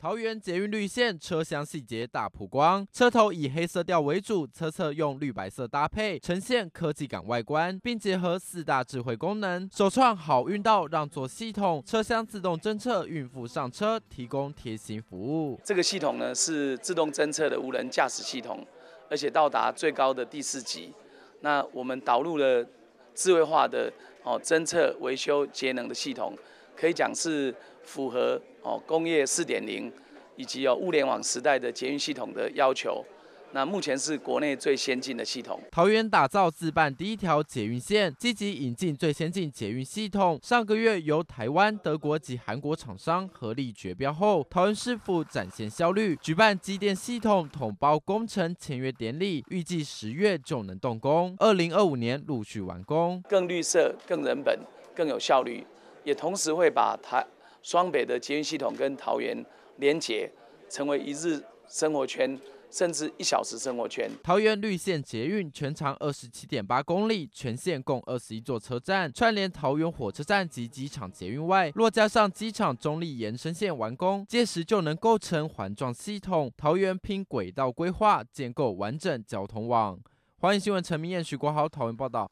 桃园捷运绿线车厢细节大曝光，车头以黑色调为主，车侧用绿白色搭配，呈现科技感外观，并结合四大智慧功能，首创好运道让座系统，车厢自动侦测孕妇上车，提供贴心服务。这个系统呢是自动侦测的无人驾驶系统，而且到达最高的第四级。那我们导入了智慧化的哦侦测、维修、节能的系统。可以讲是符合哦工业四点零以及有物联网时代的捷运系统的要求。那目前是国内最先进的系统。桃园打造自办第一条捷运线，积极引进最先进捷运系统。上个月由台湾、德国及韩国厂商合力决标后，桃园市傅府展现效率，举办机电系统统包工程签约典礼，预计十月就能动工，二零二五年陆续完工，更绿色、更人本、更有效率。也同时会把台双北的捷运系统跟桃园连结，成为一日生活圈，甚至一小时生活圈。桃园绿线捷运全长二十七点八公里，全线共二十一座车站，串联桃园火车站及机场捷运外，若加上机场中立延伸线完工，届时就能构成环状系统。桃园拼轨道规划，建构完整交通网。欢迎新闻陈明燕、许国豪桃园报道。